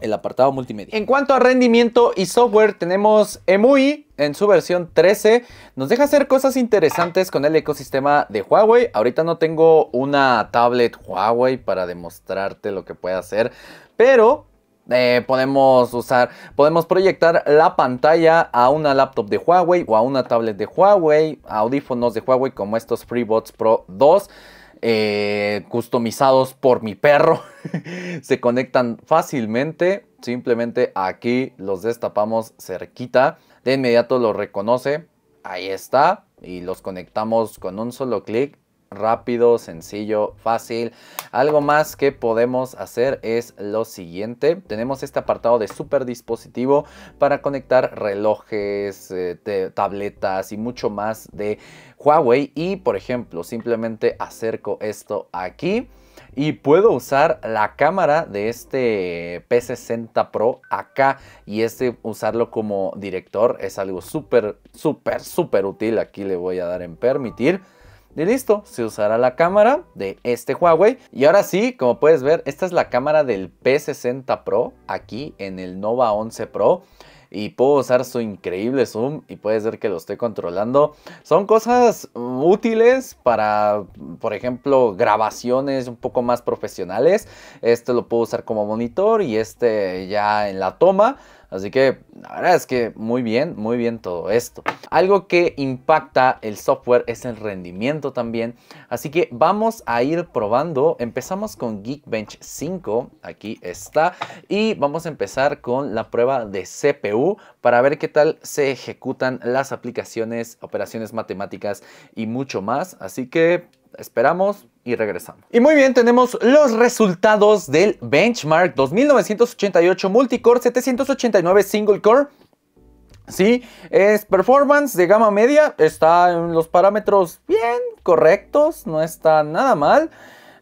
el apartado multimedia. En cuanto a rendimiento y software, tenemos EMUI en su versión 13. Nos deja hacer cosas interesantes con el ecosistema de Huawei. Ahorita no tengo una tablet Huawei para demostrarte lo que puede hacer, pero eh, podemos usar, podemos proyectar la pantalla a una laptop de Huawei o a una tablet de Huawei, audífonos de Huawei como estos FreeBots Pro 2. Eh, customizados por mi perro. se conectan fácilmente. Simplemente aquí los destapamos cerquita. De inmediato los reconoce. Ahí está. Y los conectamos con un solo clic rápido, sencillo, fácil. Algo más que podemos hacer es lo siguiente. Tenemos este apartado de super dispositivo para conectar relojes, eh, tabletas y mucho más de Huawei. Y por ejemplo, simplemente acerco esto aquí. Y puedo usar la cámara de este P60 Pro acá y este usarlo como director es algo súper, súper, súper útil. Aquí le voy a dar en permitir. Y listo, se usará la cámara de este Huawei. Y ahora sí, como puedes ver, esta es la cámara del P60 Pro aquí en el Nova 11 Pro. Y puedo usar su increíble zoom y puedes ver que lo estoy controlando. Son cosas útiles para, por ejemplo, grabaciones un poco más profesionales. Este lo puedo usar como monitor y este ya en la toma. Así que la verdad es que muy bien, muy bien todo esto. Algo que impacta el software es el rendimiento también. Así que vamos a ir probando. Empezamos con Geekbench 5. Aquí está. Y vamos a empezar con la prueba de CPU para ver qué tal se ejecutan las aplicaciones, operaciones matemáticas y mucho más. Así que esperamos, y regresamos. Y muy bien, tenemos los resultados del benchmark 2988 multicore 789 single core. Sí, es performance de gama media, está en los parámetros bien correctos, no está nada mal.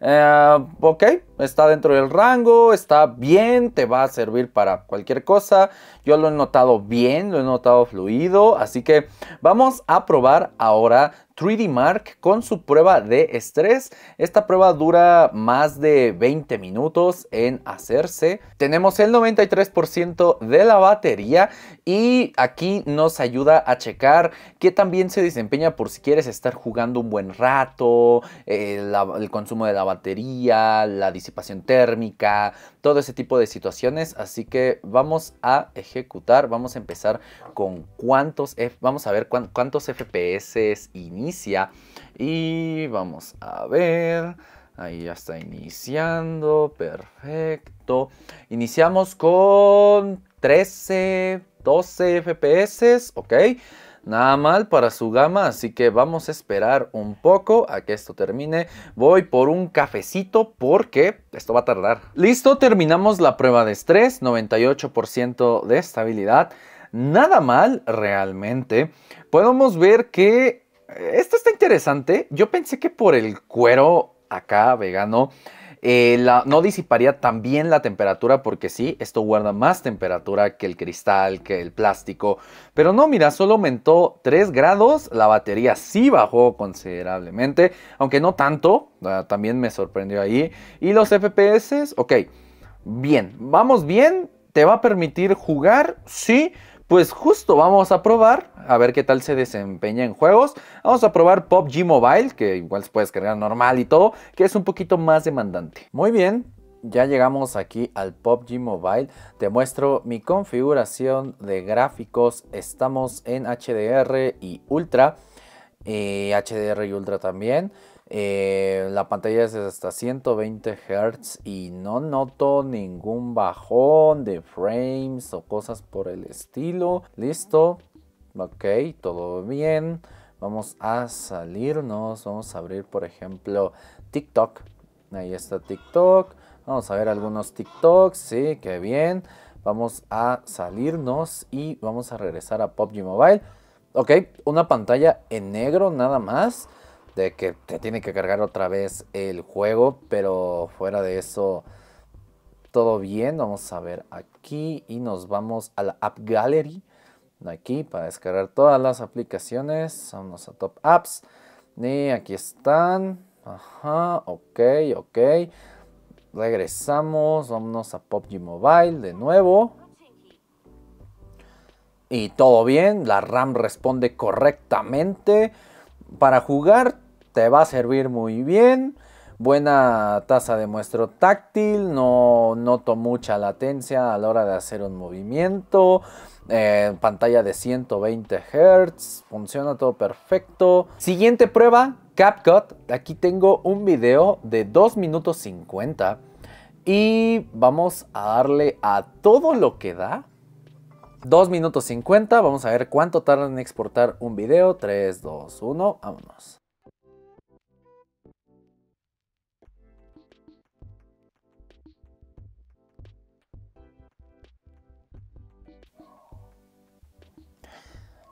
Eh, ok, está dentro del rango, está bien, te va a servir para cualquier cosa. Yo lo he notado bien, lo he notado fluido, así que vamos a probar ahora 3D Mark con su prueba de estrés. Esta prueba dura más de 20 minutos en hacerse. Tenemos el 93% de la batería y aquí nos ayuda a checar que también se desempeña por si quieres estar jugando un buen rato, eh, el consumo de la batería, la disciplina térmica, todo ese tipo de situaciones. Así que vamos a ejecutar, vamos a empezar con cuántos, vamos a ver cuántos FPS inicia y vamos a ver. Ahí ya está iniciando, perfecto. Iniciamos con 13, 12 FPS, ok. Nada mal para su gama, así que vamos a esperar un poco a que esto termine. Voy por un cafecito porque esto va a tardar. Listo, terminamos la prueba de estrés, 98% de estabilidad. Nada mal realmente. Podemos ver que eh, esto está interesante. Yo pensé que por el cuero acá vegano eh, no disiparía tan bien la temperatura porque sí, esto guarda más temperatura que el cristal, que el plástico. Pero no, mira, solo aumentó 3 grados, la batería sí bajó considerablemente, aunque no tanto, también me sorprendió ahí. Y los FPS, ok, bien, vamos bien, ¿te va a permitir jugar? Sí pues justo vamos a probar, a ver qué tal se desempeña en juegos. Vamos a probar G Mobile, que igual se puede descargar normal y todo, que es un poquito más demandante. Muy bien, ya llegamos aquí al G Mobile. Te muestro mi configuración de gráficos. Estamos en HDR y Ultra. HDR eh, y Ultra también. Eh, la pantalla es hasta 120 Hz y no noto ningún bajón de frames o cosas por el estilo. Listo. Ok, todo bien. Vamos a salirnos. Vamos a abrir, por ejemplo, TikTok. Ahí está TikTok. Vamos a ver algunos TikToks. Sí, qué bien. Vamos a salirnos y vamos a regresar a PUBG Mobile. Ok, una pantalla en negro nada más de que te tiene que cargar otra vez el juego, pero fuera de eso, todo bien. Vamos a ver aquí y nos vamos a la App Gallery, aquí para descargar todas las aplicaciones. Vamos a Top Apps y aquí están. Ajá, ok, ok. Regresamos, vámonos a PUBG Mobile de nuevo. Y todo bien, la RAM responde correctamente. Para jugar te va a servir muy bien. Buena tasa de muestro táctil, no noto mucha latencia a la hora de hacer un movimiento. Eh, pantalla de 120 Hz, funciona todo perfecto. Siguiente prueba, CapCut. Aquí tengo un video de 2 minutos 50 y vamos a darle a todo lo que da. 2 minutos 50, vamos a ver cuánto tarda en exportar un video. 3, 2, 1, vámonos.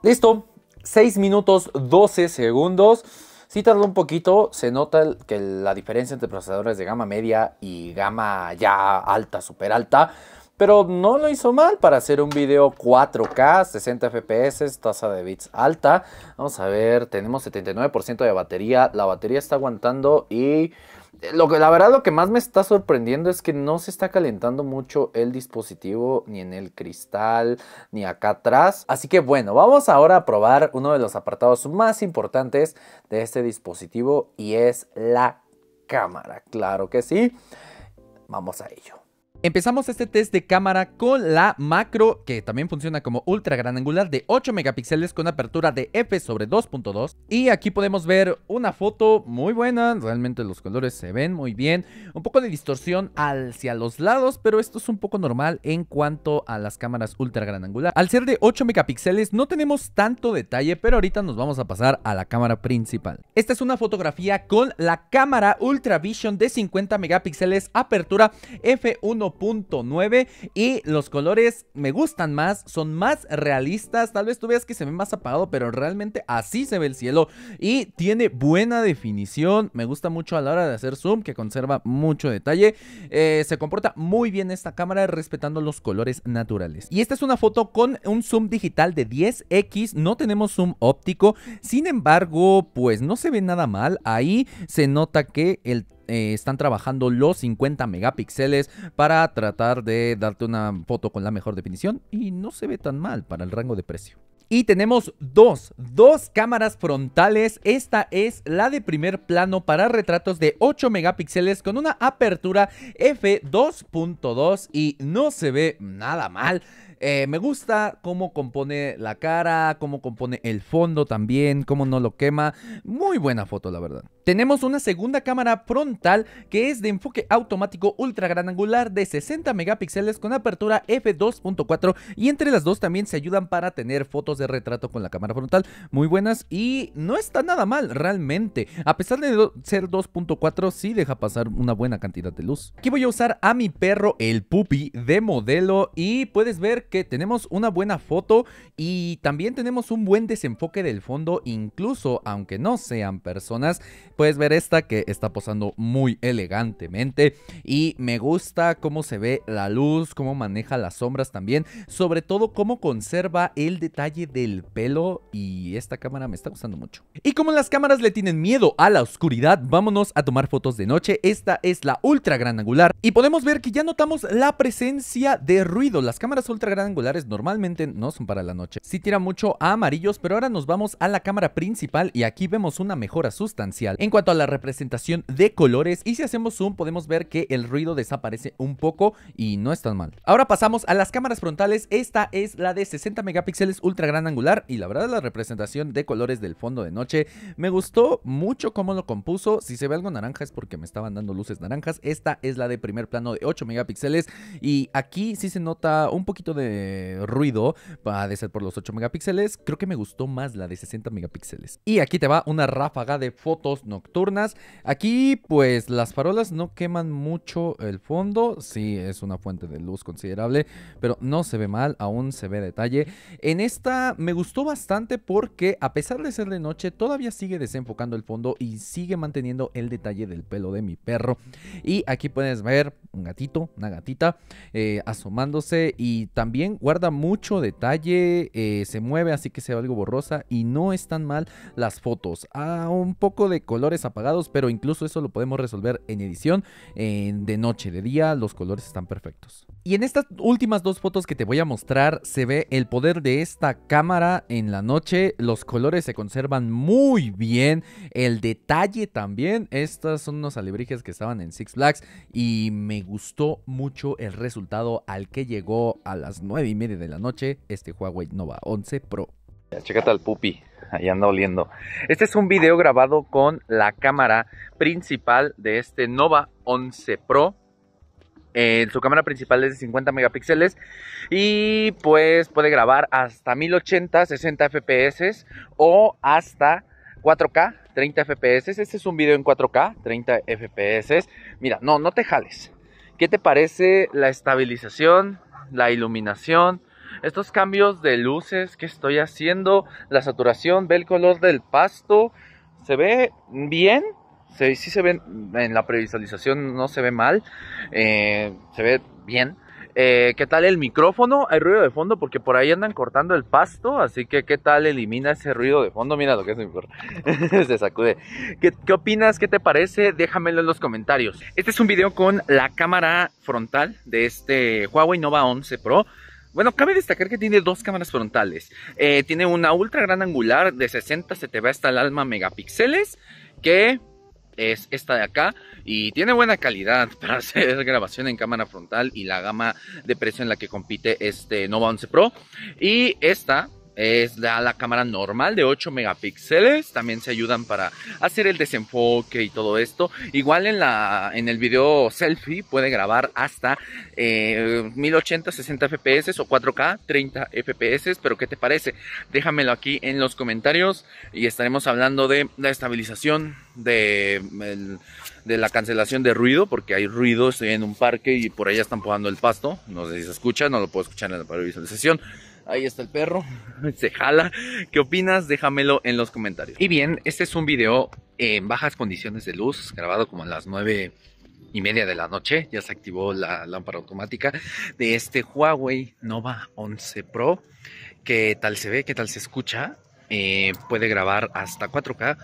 Listo, 6 minutos 12 segundos. si tardó un poquito, se nota que la diferencia entre procesadores de gama media y gama ya alta, super alta, pero no lo hizo mal para hacer un video 4K, 60 FPS, tasa de bits alta. Vamos a ver, tenemos 79% de batería, la batería está aguantando y eh, lo que, la verdad lo que más me está sorprendiendo es que no se está calentando mucho el dispositivo ni en el cristal ni acá atrás. Así que bueno, vamos ahora a probar uno de los apartados más importantes de este dispositivo y es la cámara. Claro que sí, vamos a ello. Empezamos este test de cámara con la macro, que también funciona como ultra gran angular de 8 megapíxeles con apertura de f sobre 2.2. Y aquí podemos ver una foto muy buena, realmente los colores se ven muy bien. Un poco de distorsión hacia los lados, pero esto es un poco normal en cuanto a las cámaras ultra gran angular. Al ser de 8 megapíxeles no tenemos tanto detalle, pero ahorita nos vamos a pasar a la cámara principal. Esta es una fotografía con la cámara Ultra Vision de 50 megapíxeles, apertura f 12 1.9 y los colores me gustan más, son más realistas, tal vez tú veas que se ve más apagado, pero realmente así se ve el cielo y tiene buena definición, me gusta mucho a la hora de hacer zoom, que conserva mucho detalle, eh, se comporta muy bien esta cámara respetando los colores naturales. Y esta es una foto con un zoom digital de 10x, no tenemos zoom óptico, sin embargo, pues no se ve nada mal, ahí se nota que el eh, están trabajando los 50 megapíxeles para tratar de darte una foto con la mejor definición y no se ve tan mal para el rango de precio. Y tenemos dos, dos cámaras frontales. Esta es la de primer plano para retratos de 8 megapíxeles con una apertura f2.2 y no se ve nada mal. Eh, me gusta cómo compone la cara, cómo compone el fondo también, cómo no lo quema. Muy buena foto, la verdad. Tenemos una segunda cámara frontal que es de enfoque automático ultra gran angular de 60 megapíxeles con apertura f2.4 y entre las dos también se ayudan para tener fotos de retrato con la cámara frontal muy buenas y no está nada mal realmente. A pesar de ser 2.4 sí deja pasar una buena cantidad de luz. Aquí voy a usar a mi perro el Pupi de modelo y puedes ver que tenemos una buena foto y también tenemos un buen desenfoque del fondo incluso aunque no sean personas Puedes ver esta que está posando muy elegantemente y me gusta cómo se ve la luz, cómo maneja las sombras también, sobre todo cómo conserva el detalle del pelo y esta cámara me está gustando mucho. Y como las cámaras le tienen miedo a la oscuridad, vámonos a tomar fotos de noche. Esta es la ultra gran angular y podemos ver que ya notamos la presencia de ruido. Las cámaras ultra gran angulares normalmente no son para la noche. Sí tira mucho a amarillos, pero ahora nos vamos a la cámara principal y aquí vemos una mejora sustancial. En cuanto a la representación de colores, y si hacemos zoom podemos ver que el ruido desaparece un poco y no es tan mal. Ahora pasamos a las cámaras frontales, esta es la de 60 megapíxeles ultra gran angular y la verdad la representación de colores del fondo de noche me gustó mucho cómo lo compuso, si se ve algo naranja es porque me estaban dando luces naranjas, esta es la de primer plano de 8 megapíxeles y aquí sí se nota un poquito de ruido, va de ser por los 8 megapíxeles, creo que me gustó más la de 60 megapíxeles. Y aquí te va una ráfaga de fotos nocturnas. Aquí pues las farolas no queman mucho el fondo, sí es una fuente de luz considerable, pero no se ve mal, aún se ve detalle. En esta me gustó bastante porque a pesar de ser de noche todavía sigue desenfocando el fondo y sigue manteniendo el detalle del pelo de mi perro. Y aquí puedes ver un gatito, una gatita eh, asomándose y también guarda mucho detalle, eh, se mueve así que se ve algo borrosa y no están mal las fotos. a un poco de color apagados, pero incluso eso lo podemos resolver en edición en de noche, de día, los colores están perfectos. Y en estas últimas dos fotos que te voy a mostrar se ve el poder de esta cámara en la noche, los colores se conservan muy bien, el detalle también, estas son unos alebrijes que estaban en Six Flags y me gustó mucho el resultado al que llegó a las nueve y media de la noche este Huawei Nova 11 Pro. Chécate al pupi, ahí anda oliendo. Este es un video grabado con la cámara principal de este Nova 11 Pro. Eh, su cámara principal es de 50 megapíxeles y pues puede grabar hasta 1080, 60 fps o hasta 4K, 30 fps. Este es un video en 4K, 30 fps. Mira, no, no te jales. ¿Qué te parece la estabilización, la iluminación? Estos cambios de luces que estoy haciendo, la saturación, ve el color del pasto, se ve bien, Sí, sí se ve en la previsualización, no se ve mal, eh, se ve bien. Eh, ¿Qué tal el micrófono? Hay ruido de fondo porque por ahí andan cortando el pasto, así que ¿qué tal elimina ese ruido de fondo? Mira lo que es mi se sacude. ¿Qué, opinas? ¿Qué te parece? Déjamelo en los comentarios. Este es un video con la cámara frontal de este Huawei Nova 11 Pro. Bueno, cabe destacar que tiene dos cámaras frontales. Eh, tiene una ultra gran angular de 60, se te va hasta el alma megapíxeles, que es esta de acá y tiene buena calidad para hacer grabación en cámara frontal y la gama de precio en la que compite este Nova 11 Pro. Y esta es la, cámara normal de 8 megapíxeles. También se ayudan para hacer el desenfoque y todo esto. Igual en, la, en el video selfie puede grabar hasta 1080, 60 fps o 4K, 30 fps. Pero ¿qué te parece? Déjamelo aquí en los comentarios y estaremos hablando de la estabilización de, la cancelación de ruido, porque hay ruido, estoy en un parque y por allá están podando el pasto, no sé si se escucha, no lo puedo escuchar en la visualización Ahí está el perro. Se jala. ¿Qué opinas? Déjamelo en los comentarios. Y bien, este es un video en bajas condiciones de luz, grabado como a las 9 y media de la noche. Ya se activó la lámpara automática de este Huawei Nova 11 Pro. ¿Qué tal se ve? ¿Qué tal se escucha? Eh, puede grabar hasta 4K,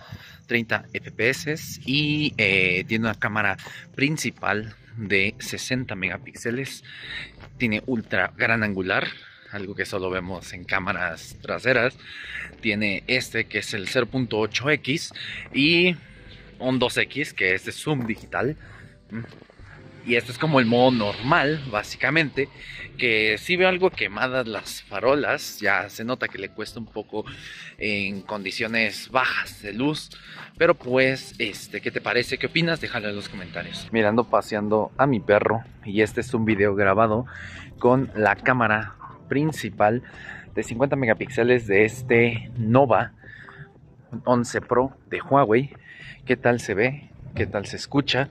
30 FPS y eh, tiene una cámara principal de 60 megapíxeles. Tiene ultra gran angular, algo que solo vemos en cámaras traseras. Tiene este que es el 0.8X y un 2X que es de zoom digital. Mm. Y este es como el modo normal, básicamente, que si veo algo quemadas las farolas, ya se nota que le cuesta un poco en condiciones bajas de luz, pero pues, este, ¿qué te parece? ¿Qué opinas? Déjalo en los comentarios. Mirando paseando a mi perro, y este es un video grabado con la cámara principal de 50 megapíxeles de este Nova 11 Pro de Huawei. ¿Qué tal se ve? ¿Qué tal se escucha?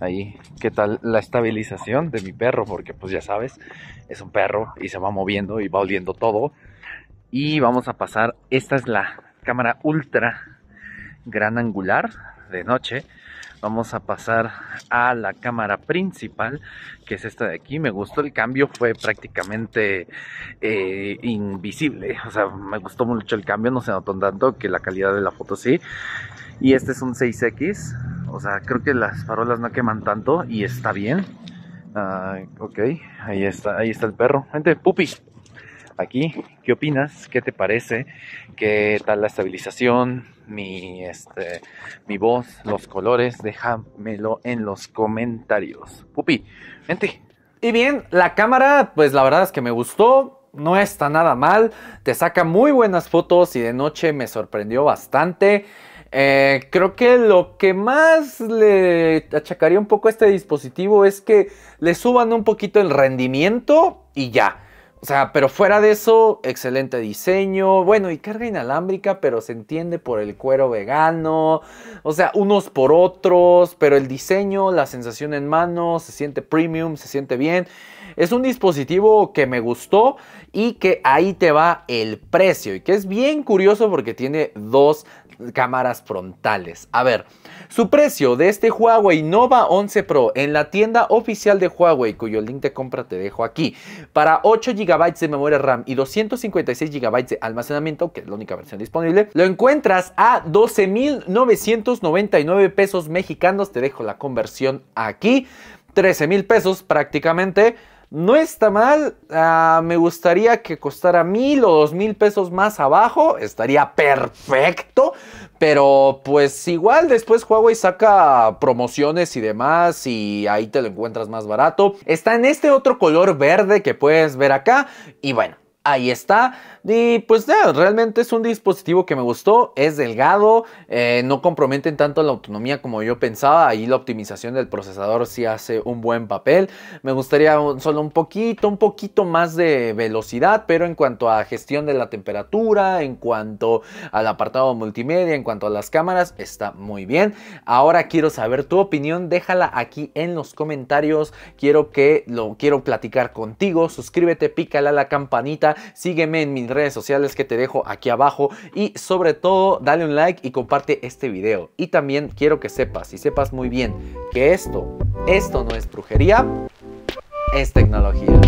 Ahí, ¿qué tal la estabilización de mi perro? Porque pues ya sabes, es un perro y se va moviendo y va oliendo todo. Y vamos a pasar, esta es la cámara ultra gran angular de noche Vamos a pasar a la cámara principal, que es esta de aquí. Me gustó el cambio, fue prácticamente eh, invisible. O sea, me gustó mucho el cambio, no se notó tanto que la calidad de la foto sí. Y este es un 6X. O sea, creo que las farolas no queman tanto y está bien. ok, ahí está, ahí está el perro. Gente, pupi, aquí. ¿Qué opinas? ¿Qué te parece? ¿Qué tal la estabilización? mi, este, mi voz, los colores, déjamelo en los comentarios. Pupi, vente. Y bien, la cámara, pues la verdad es que me gustó no está nada mal, te saca muy buenas fotos y de noche me sorprendió bastante. Eh, creo que lo que más le achacaría un poco a este dispositivo es que le suban un poquito el rendimiento y ya. O sea, pero fuera de eso, excelente diseño, bueno, y carga inalámbrica, pero se entiende por el cuero vegano, o sea, unos por otros, pero el diseño, la sensación en mano, se siente premium, se siente bien. Es un dispositivo que me gustó y que ahí te va el precio, y que es bien curioso porque tiene dos cámaras frontales. A ver, su precio de este Huawei Nova 11 Pro en la tienda oficial de Huawei, cuyo link de compra te dejo aquí, para 8 GB de memoria RAM y 256 GB de almacenamiento, que es la única versión disponible, lo encuentras a 12.999 pesos mexicanos. Te dejo la conversión aquí. $13,000 pesos prácticamente. No está mal, ah, me gustaría que costara mil o dos mil pesos más abajo, estaría perfecto, pero pues igual después Huawei saca promociones y demás y ahí te lo encuentras más barato. Está en este otro color verde que puedes ver acá y bueno, ahí está. Y pues nada, realmente es un dispositivo que me gustó, es delgado, eh, no comprometen tanto la autonomía como yo pensaba, ahí la optimización del procesador sí hace un buen papel. Me gustaría solo un poquito, un poquito más de velocidad, pero en cuanto a gestión de la temperatura, en cuanto al apartado multimedia, en cuanto a las cámaras, está muy bien. Ahora quiero saber tu opinión, déjala aquí en los comentarios, quiero que lo quiero platicar contigo, suscríbete, pícala a la campanita, sígueme en mis redes redes sociales que te dejo aquí abajo y sobre todo dale un like y comparte este video. Y también quiero que sepas y sepas muy bien que esto, esto no es brujería, es tecnología.